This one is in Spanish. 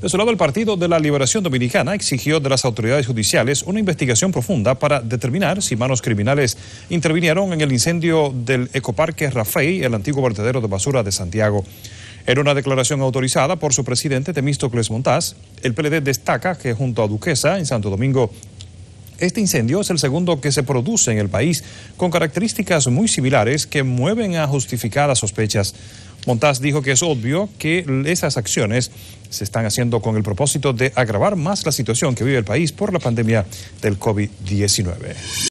De su lado, el Partido de la Liberación Dominicana exigió de las autoridades judiciales una investigación profunda para determinar si manos criminales intervinieron en el incendio del ecoparque Rafael el antiguo vertedero de basura de Santiago. En una declaración autorizada por su presidente Temístocles Montás, el PLD destaca que junto a Duquesa en Santo Domingo este incendio es el segundo que se produce en el país, con características muy similares que mueven a justificadas sospechas. Montaz dijo que es obvio que esas acciones se están haciendo con el propósito de agravar más la situación que vive el país por la pandemia del COVID-19.